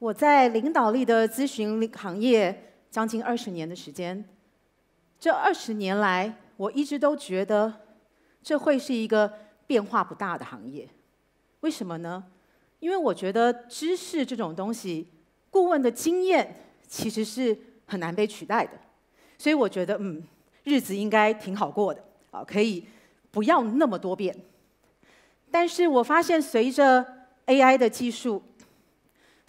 我在领导力的咨询行业将近二十年的时间，这二十年来，我一直都觉得这会是一个变化不大的行业。为什么呢？因为我觉得知识这种东西，顾问的经验其实是很难被取代的，所以我觉得嗯，日子应该挺好过的啊，可以不要那么多变。但是我发现，随着 AI 的技术。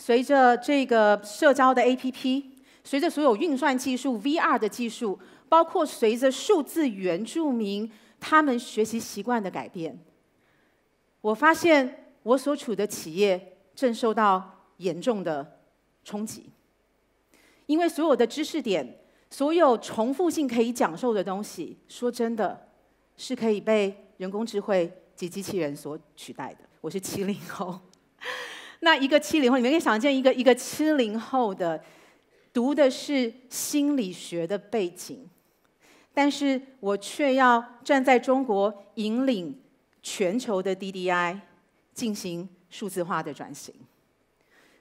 随着这个社交的 APP，随着所有运算技术、VR 的技术，包括随着数字原住民他们学习习惯的改变，我发现我所处的企业正受到严重的冲击，因为所有的知识点、所有重复性可以讲授的东西，说真的是可以被人工智能及机器人所取代的。我是七零后。那一个七零后，你们可以想见，一个一个七零后的，读的是心理学的背景，但是我却要站在中国引领全球的 DDI 进行数字化的转型。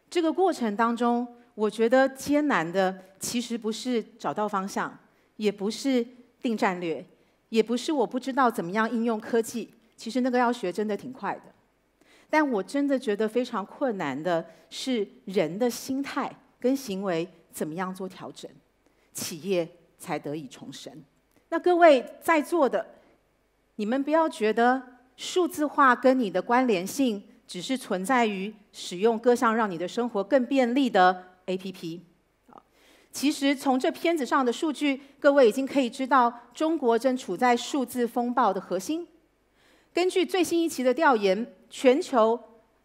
这个过程当中，我觉得艰难的其实不是找到方向，也不是定战略，也不是我不知道怎么样应用科技。其实那个要学，真的挺快的。但我真的觉得非常困难的是，人的心态跟行为怎么样做调整，企业才得以重生。那各位在座的，你们不要觉得数字化跟你的关联性只是存在于使用各项让你的生活更便利的 APP。其实从这片子上的数据，各位已经可以知道，中国正处在数字风暴的核心。根据最新一期的调研。全球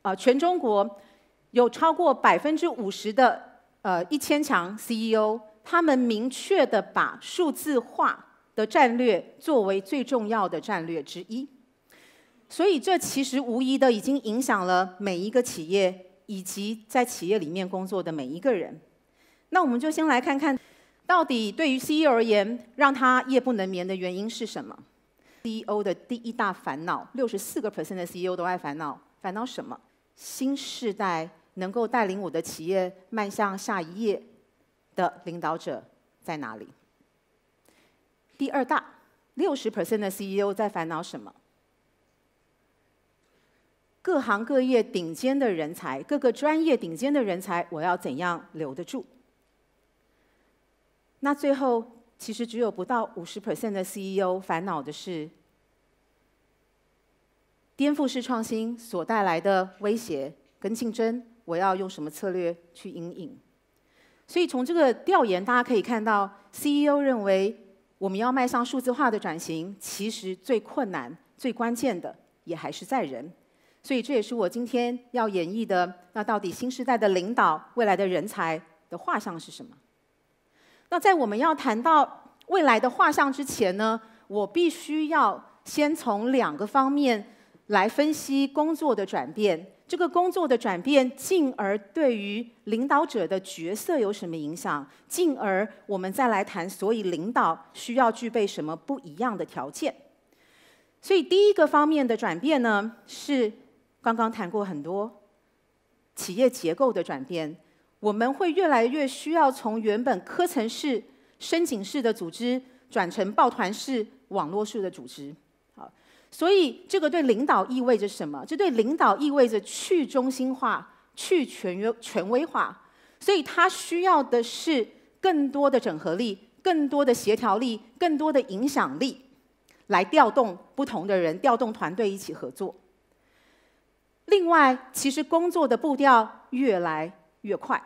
啊，全中国有超过百分之五十的呃一千强 CEO，他们明确的把数字化的战略作为最重要的战略之一。所以这其实无疑的已经影响了每一个企业以及在企业里面工作的每一个人。那我们就先来看看，到底对于 CEO 而言，让他夜不能眠的原因是什么？CEO 的第一大烦恼，六十四个 percent 的 CEO 都爱烦恼，烦恼什么？新时代能够带领我的企业迈向下一页的领导者在哪里？第二大，六十 percent 的 CEO 在烦恼什么？各行各业顶尖的人才，各个专业顶尖的人才，我要怎样留得住？那最后。其实只有不到五十 percent 的 CEO 烦恼的是颠覆式创新所带来的威胁跟竞争，我要用什么策略去引领？所以从这个调研，大家可以看到，CEO 认为我们要迈向数字化的转型，其实最困难、最关键的也还是在人。所以这也是我今天要演绎的：那到底新时代的领导、未来的人才的画像是什么？那在我们要谈到未来的画像之前呢，我必须要先从两个方面来分析工作的转变。这个工作的转变，进而对于领导者的角色有什么影响？进而我们再来谈，所以领导需要具备什么不一样的条件？所以第一个方面的转变呢，是刚刚谈过很多，企业结构的转变。我们会越来越需要从原本科层式、申请式的组织转成抱团式、网络式的组织。好，所以这个对领导意味着什么？这对领导意味着去中心化、去权威权威化。所以他需要的是更多的整合力、更多的协调力、更多的影响力，来调动不同的人，调动团队一起合作。另外，其实工作的步调越来越快。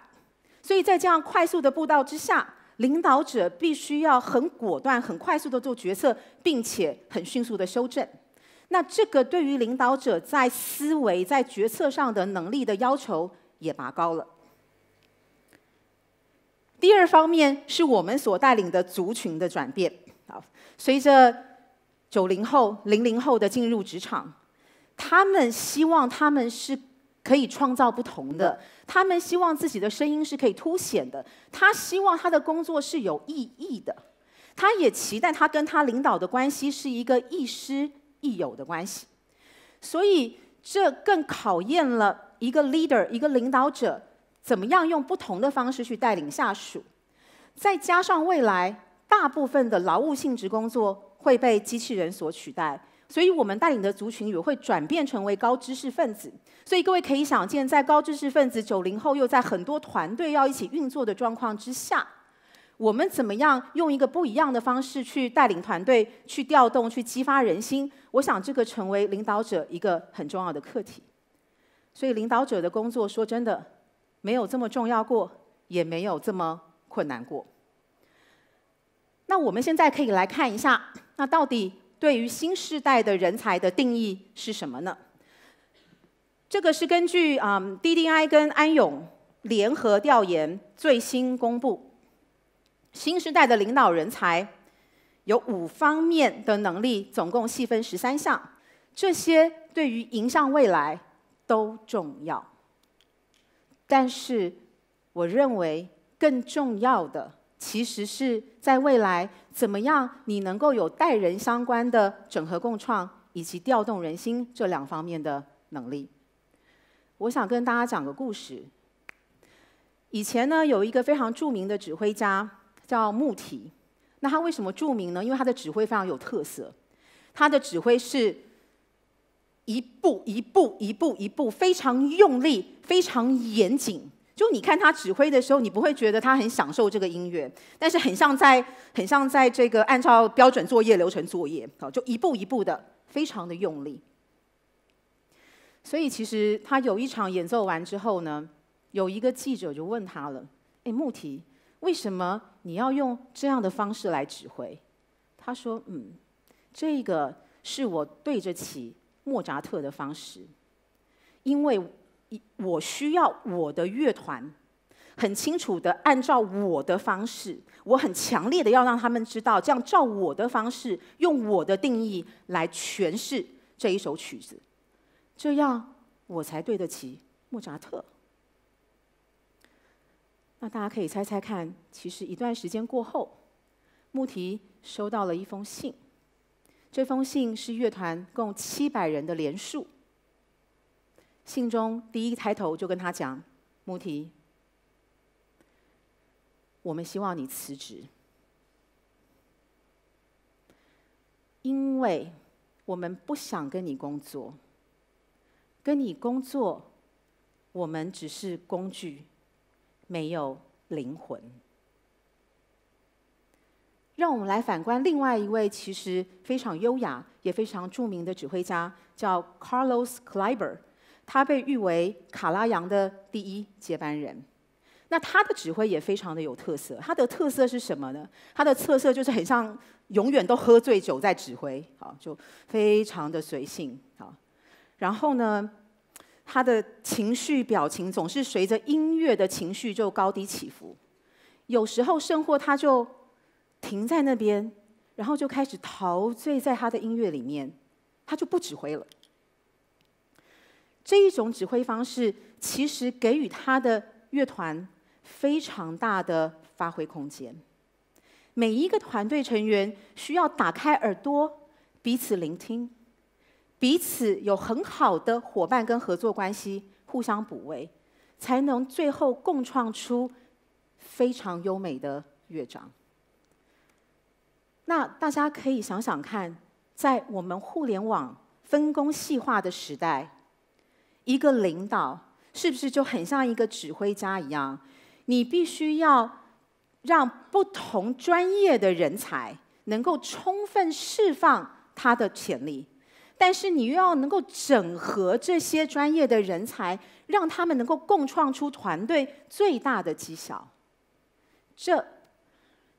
所以在这样快速的步道之下，领导者必须要很果断、很快速的做决策，并且很迅速的修正。那这个对于领导者在思维、在决策上的能力的要求也拔高了。第二方面是我们所带领的族群的转变啊，随着九零后、零零后的进入职场，他们希望他们是。可以创造不同的，他们希望自己的声音是可以凸显的，他希望他的工作是有意义的，他也期待他跟他领导的关系是一个亦师亦友的关系，所以这更考验了一个 leader 一个领导者怎么样用不同的方式去带领下属，再加上未来大部分的劳务性质工作会被机器人所取代。所以，我们带领的族群也会转变成为高知识分子。所以，各位可以想见，在高知识分子九零后又在很多团队要一起运作的状况之下，我们怎么样用一个不一样的方式去带领团队、去调动、去激发人心？我想，这个成为领导者一个很重要的课题。所以，领导者的工作，说真的，没有这么重要过，也没有这么困难过。那我们现在可以来看一下，那到底？对于新时代的人才的定义是什么呢？这个是根据啊，DDI 跟安永联合调研最新公布，新时代的领导人才有五方面的能力，总共细分十三项，这些对于迎向未来都重要。但是，我认为更重要的。其实是在未来怎么样，你能够有带人相关的整合共创以及调动人心这两方面的能力？我想跟大家讲个故事。以前呢，有一个非常著名的指挥家叫穆提。那他为什么著名呢？因为他的指挥非常有特色，他的指挥是一步一步、一步一步，非常用力，非常严谨。就你看他指挥的时候，你不会觉得他很享受这个音乐，但是很像在很像在这个按照标准作业流程作业好，就一步一步的非常的用力。所以其实他有一场演奏完之后呢，有一个记者就问他了：“哎，穆提，为什么你要用这样的方式来指挥？”他说：“嗯，这个是我对着起莫扎特的方式，因为。”我需要我的乐团很清楚的按照我的方式，我很强烈的要让他们知道，这样照我的方式，用我的定义来诠释这一首曲子，这样我才对得起莫扎特。那大家可以猜猜看，其实一段时间过后，穆提收到了一封信，这封信是乐团共七百人的联署。信中第一抬头就跟他讲：“穆提，我们希望你辞职，因为我们不想跟你工作。跟你工作，我们只是工具，没有灵魂。”让我们来反观另外一位，其实非常优雅也非常著名的指挥家，叫 Carlos Kleiber。他被誉为卡拉扬的第一接班人，那他的指挥也非常的有特色。他的特色是什么呢？他的特色就是很像永远都喝醉酒在指挥，好，就非常的随性。好，然后呢，他的情绪表情总是随着音乐的情绪就高低起伏。有时候甚或他就停在那边，然后就开始陶醉在他的音乐里面，他就不指挥了。这一种指挥方式，其实给予他的乐团非常大的发挥空间。每一个团队成员需要打开耳朵，彼此聆听，彼此有很好的伙伴跟合作关系，互相补位，才能最后共创出非常优美的乐章。那大家可以想想看，在我们互联网分工细化的时代。一个领导是不是就很像一个指挥家一样？你必须要让不同专业的人才能够充分释放他的潜力，但是你又要能够整合这些专业的人才，让他们能够共创出团队最大的绩效。这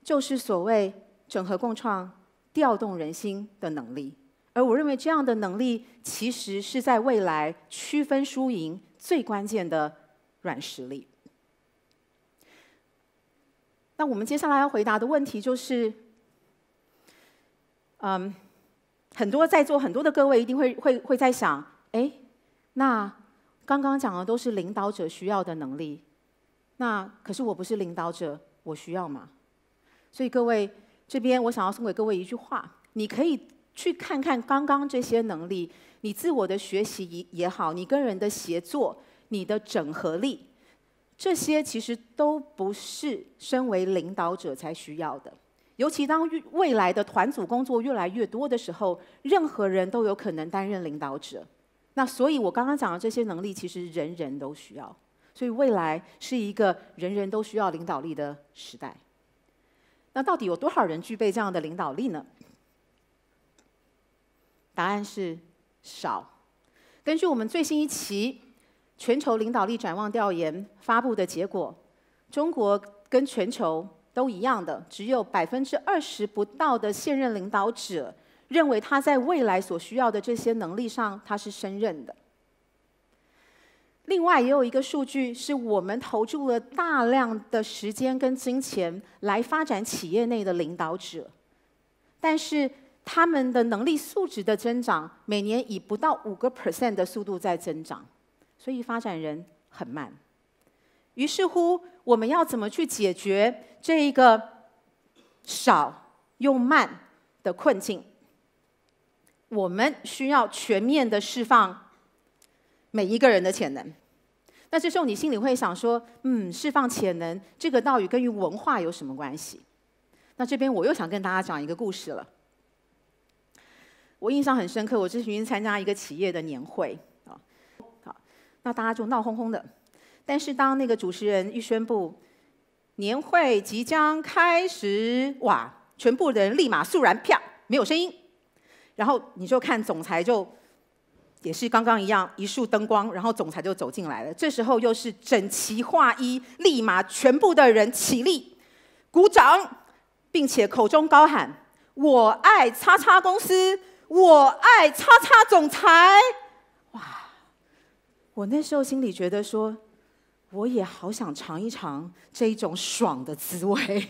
就是所谓整合、共创、调动人心的能力。而我认为这样的能力，其实是在未来区分输赢最关键的软实力。那我们接下来要回答的问题就是，嗯，很多在座很多的各位一定会会会在想，哎，那刚刚讲的都是领导者需要的能力，那可是我不是领导者，我需要吗？所以各位这边我想要送给各位一句话：你可以。去看看刚刚这些能力，你自我的学习也也好，你跟人的协作，你的整合力，这些其实都不是身为领导者才需要的。尤其当未来的团组工作越来越多的时候，任何人都有可能担任领导者。那所以，我刚刚讲的这些能力，其实人人都需要。所以，未来是一个人人都需要领导力的时代。那到底有多少人具备这样的领导力呢？答案是少。根据我们最新一期全球领导力展望调研发布的结果，中国跟全球都一样的，只有百分之二十不到的现任领导者认为他在未来所需要的这些能力上他是胜任的。另外，也有一个数据，是我们投注了大量的时间跟金钱来发展企业内的领导者，但是。他们的能力素质的增长每年以不到五个 percent 的速度在增长，所以发展人很慢。于是乎，我们要怎么去解决这一个少又慢的困境？我们需要全面的释放每一个人的潜能。那这时候你心里会想说：“嗯，释放潜能这个道理跟于文化有什么关系？”那这边我又想跟大家讲一个故事了。我印象很深刻，我之前参加一个企业的年会，啊，好，那大家就闹哄哄的。但是当那个主持人一宣布年会即将开始，哇，全部的人立马肃然，啪，没有声音。然后你就看总裁就也是刚刚一样，一束灯光，然后总裁就走进来了。这时候又是整齐划一，立马全部的人起立，鼓掌，并且口中高喊：“我爱叉叉公司。”我爱叉叉总裁，哇！我那时候心里觉得说，我也好想尝一尝这一种爽的滋味。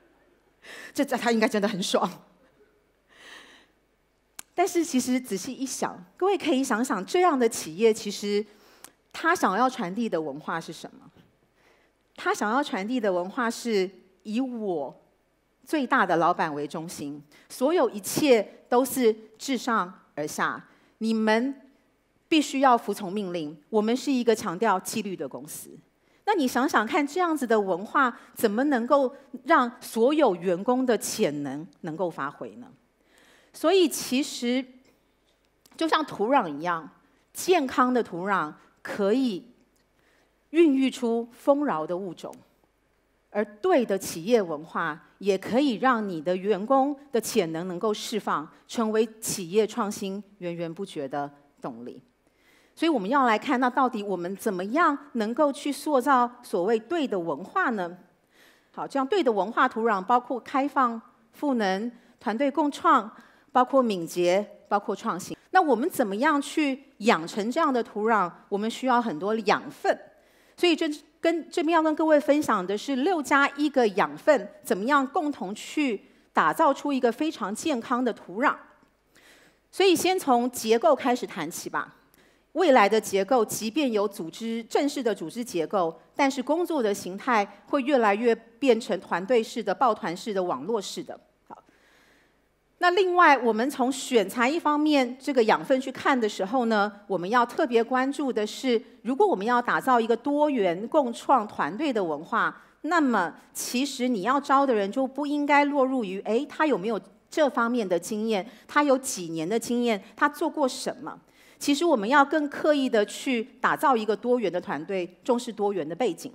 这他应该真的很爽。但是其实仔细一想，各位可以想想，这样的企业其实他想要传递的文化是什么？他想要传递的文化是以我。最大的老板为中心，所有一切都是自上而下，你们必须要服从命令。我们是一个强调纪律的公司。那你想想看，这样子的文化怎么能够让所有员工的潜能能够发挥呢？所以，其实就像土壤一样，健康的土壤可以孕育出丰饶的物种。而对的企业文化，也可以让你的员工的潜能能够释放，成为企业创新源源不绝的动力。所以我们要来看，那到底我们怎么样能够去塑造所谓对的文化呢？好，这样对的文化土壤包括开放、赋能、团队共创，包括敏捷、包括创新。那我们怎么样去养成这样的土壤？我们需要很多养分。所以，这跟这边要跟各位分享的是六加一个养分，怎么样共同去打造出一个非常健康的土壤。所以，先从结构开始谈起吧。未来的结构，即便有组织正式的组织结构，但是工作的形态会越来越变成团队式的、抱团式的、网络式的。那另外，我们从选材一方面这个养分去看的时候呢，我们要特别关注的是，如果我们要打造一个多元共创团队的文化，那么其实你要招的人就不应该落入于哎，他有没有这方面的经验，他有几年的经验，他做过什么？其实我们要更刻意的去打造一个多元的团队，重视多元的背景。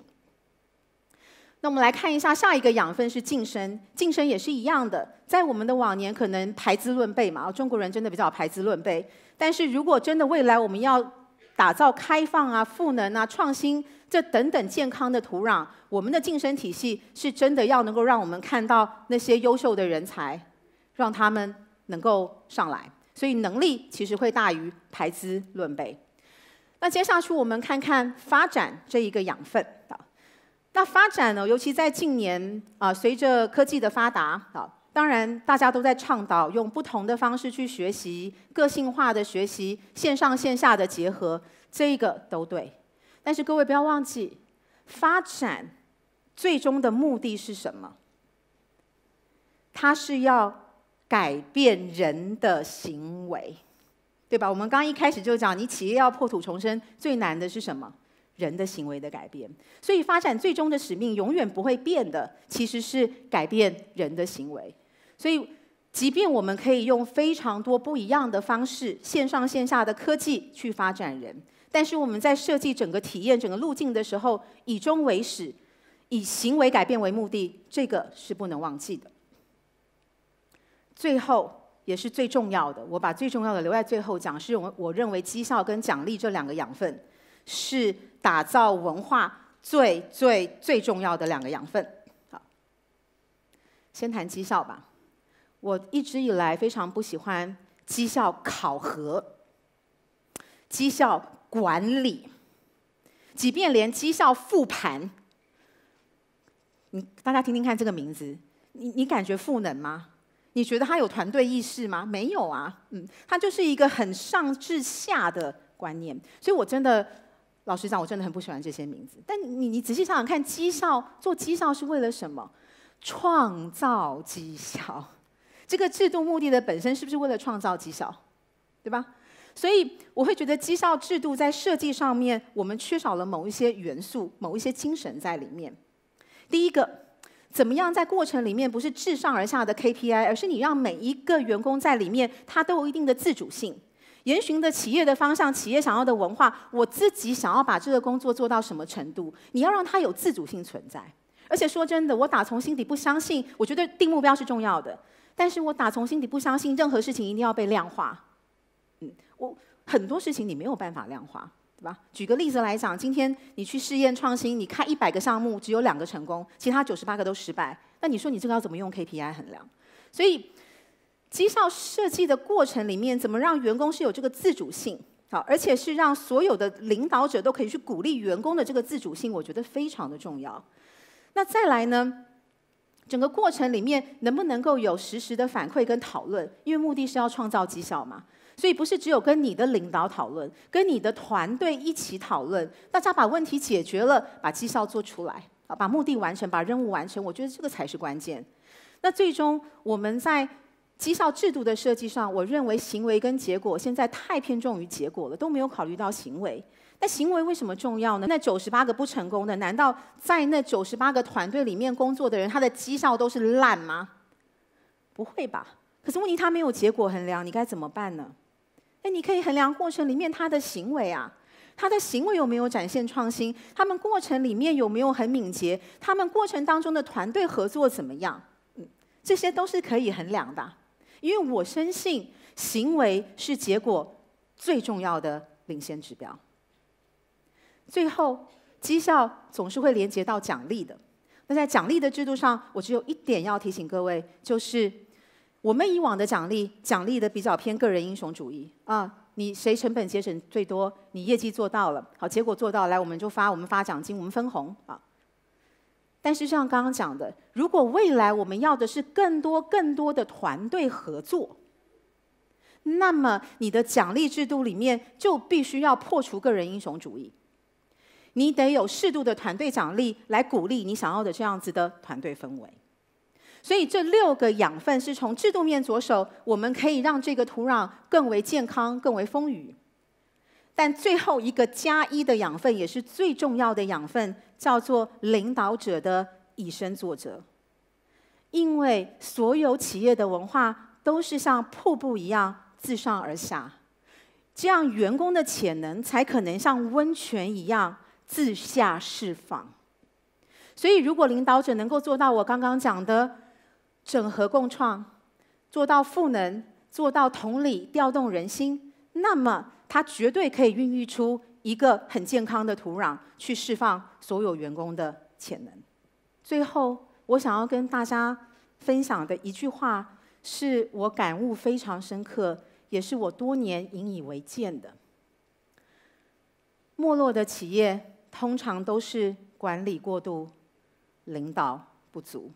那我们来看一下下一个养分是晋升，晋升也是一样的，在我们的往年可能排资论辈嘛，中国人真的比较排资论辈。但是如果真的未来我们要打造开放啊、赋能啊、创新这等等健康的土壤，我们的晋升体系是真的要能够让我们看到那些优秀的人才，让他们能够上来。所以能力其实会大于排资论辈。那接下去我们看看发展这一个养分。那发展呢？尤其在近年啊，随着科技的发达啊，当然大家都在倡导用不同的方式去学习、个性化的学习、线上线下的结合，这个都对。但是各位不要忘记，发展最终的目的是什么？它是要改变人的行为，对吧？我们刚一开始就讲，你企业要破土重生，最难的是什么？人的行为的改变，所以发展最终的使命永远不会变的，其实是改变人的行为。所以，即便我们可以用非常多不一样的方式，线上线下的科技去发展人，但是我们在设计整个体验、整个路径的时候，以终为始，以行为改变为目的，这个是不能忘记的。最后也是最重要的，我把最重要的留在最后讲，是我我认为绩效跟奖励这两个养分。是打造文化最最最重要的两个养分。好，先谈绩效吧。我一直以来非常不喜欢绩效考核、绩效管理，即便连绩效复盘，你大家听听看这个名字，你你感觉赋能吗？你觉得他有团队意识吗？没有啊，嗯，他就是一个很上至下的观念，所以我真的。老实讲，我真的很不喜欢这些名字。但你你仔细想想看，绩效做绩效是为了什么？创造绩效，这个制度目的的本身是不是为了创造绩效？对吧？所以我会觉得绩效制度在设计上面，我们缺少了某一些元素、某一些精神在里面。第一个，怎么样在过程里面不是自上而下的 KPI，而是你让每一个员工在里面，他都有一定的自主性。研循的企业的方向，企业想要的文化，我自己想要把这个工作做到什么程度？你要让他有自主性存在。而且说真的，我打从心底不相信。我觉得定目标是重要的，但是我打从心底不相信任何事情一定要被量化。嗯，我很多事情你没有办法量化，对吧？举个例子来讲，今天你去试验创新，你开一百个项目，只有两个成功，其他九十八个都失败。那你说你这个要怎么用 KPI 衡量？所以。绩效设计的过程里面，怎么让员工是有这个自主性？好，而且是让所有的领导者都可以去鼓励员工的这个自主性，我觉得非常的重要。那再来呢，整个过程里面能不能够有实时的反馈跟讨论？因为目的是要创造绩效嘛，所以不是只有跟你的领导讨论，跟你的团队一起讨论，大家把问题解决了，把绩效做出来，啊，把目的完成，把任务完成，我觉得这个才是关键。那最终我们在绩效制度的设计上，我认为行为跟结果现在太偏重于结果了，都没有考虑到行为。那行为为什么重要呢？那九十八个不成功的，难道在那九十八个团队里面工作的人，他的绩效都是烂吗？不会吧。可是问题他没有结果衡量，你该怎么办呢？哎，你可以衡量过程里面他的行为啊，他的行为有没有展现创新？他们过程里面有没有很敏捷？他们过程当中的团队合作怎么样？嗯，这些都是可以衡量的。因为我深信，行为是结果最重要的领先指标。最后，绩效总是会连接到奖励的。那在奖励的制度上，我只有一点要提醒各位，就是我们以往的奖励，奖励的比较偏个人英雄主义啊。你谁成本节省最多，你业绩做到了，好结果做到，来我们就发我们发奖金，我们分红啊。但是像刚刚讲的，如果未来我们要的是更多更多的团队合作，那么你的奖励制度里面就必须要破除个人英雄主义，你得有适度的团队奖励来鼓励你想要的这样子的团队氛围。所以这六个养分是从制度面着手，我们可以让这个土壤更为健康、更为丰腴。但最后一个加一的养分，也是最重要的养分，叫做领导者的以身作则。因为所有企业的文化都是像瀑布一样自上而下，这样员工的潜能才可能像温泉一样自下释放。所以，如果领导者能够做到我刚刚讲的整合共创，做到赋能，做到同理，调动人心，那么。它绝对可以孕育出一个很健康的土壤，去释放所有员工的潜能。最后，我想要跟大家分享的一句话，是我感悟非常深刻，也是我多年引以为鉴的：没落的企业通常都是管理过度，领导不足。